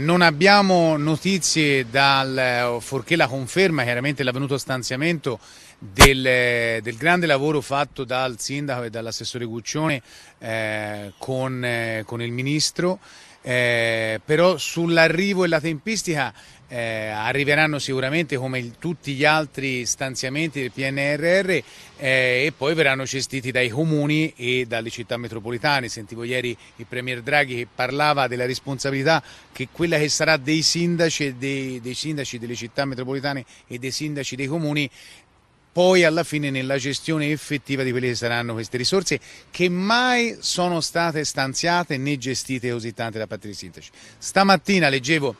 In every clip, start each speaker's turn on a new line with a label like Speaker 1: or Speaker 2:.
Speaker 1: Non abbiamo notizie dal, fuorché la conferma, chiaramente l'avvenuto stanziamento del, del, grande lavoro fatto dal sindaco e dall'assessore Guccione eh, con, eh, con il ministro eh, però sull'arrivo e la tempistica eh, arriveranno sicuramente come il, tutti gli altri stanziamenti del PNRR eh, e poi verranno gestiti dai comuni e dalle città metropolitane. Sentivo ieri il Premier Draghi che parlava della responsabilità che quella che sarà dei sindaci, dei, dei sindaci delle città metropolitane e dei sindaci dei comuni poi alla fine nella gestione effettiva di quelle che saranno queste risorse che mai sono state stanziate né gestite così tante da parte dei sindaci. Stamattina leggevo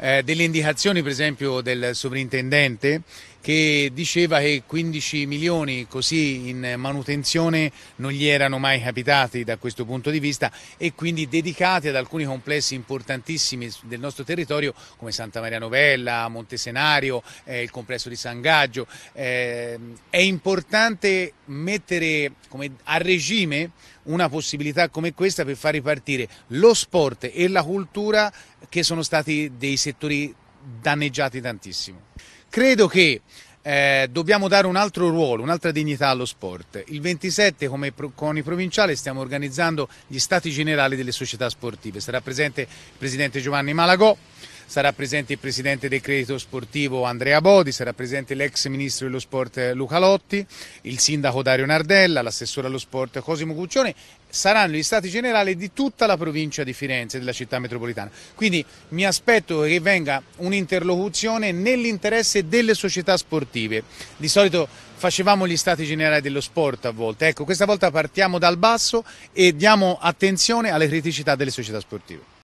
Speaker 1: eh, delle indicazioni per esempio del sovrintendente che diceva che 15 milioni così in manutenzione non gli erano mai capitati da questo punto di vista e quindi dedicati ad alcuni complessi importantissimi del nostro territorio come Santa Maria Novella, Montesenario, eh, il complesso di San Gaggio. Eh, è importante mettere come, a regime una possibilità come questa per far ripartire lo sport e la cultura che sono stati dei settori danneggiati tantissimo. Credo che eh, dobbiamo dare un altro ruolo, un'altra dignità allo sport. Il 27 come pro, con i provinciali stiamo organizzando gli stati generali delle società sportive. Sarà presente il presidente Giovanni Malagò sarà presente il presidente del credito sportivo Andrea Bodi, sarà presente l'ex ministro dello sport Luca Lotti, il sindaco Dario Nardella, l'assessore allo sport Cosimo Cuccione, saranno gli stati generali di tutta la provincia di Firenze, della città metropolitana. Quindi mi aspetto che venga un'interlocuzione nell'interesse delle società sportive. Di solito facevamo gli stati generali dello sport a volte, ecco questa volta partiamo dal basso e diamo attenzione alle criticità delle società sportive.